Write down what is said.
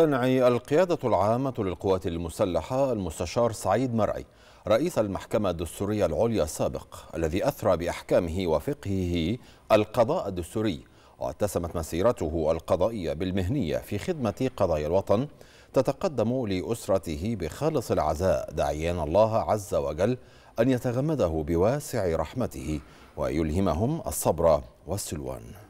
تنعي القيادة العامة للقوات المسلحة المستشار سعيد مرعي رئيس المحكمة الدستورية العليا السابق الذي أثرى بأحكامه وفقهه القضاء الدستوري واتسمت مسيرته القضائية بالمهنية في خدمة قضايا الوطن تتقدم لأسرته بخالص العزاء داعيين الله عز وجل أن يتغمده بواسع رحمته ويلهمهم الصبر والسلوان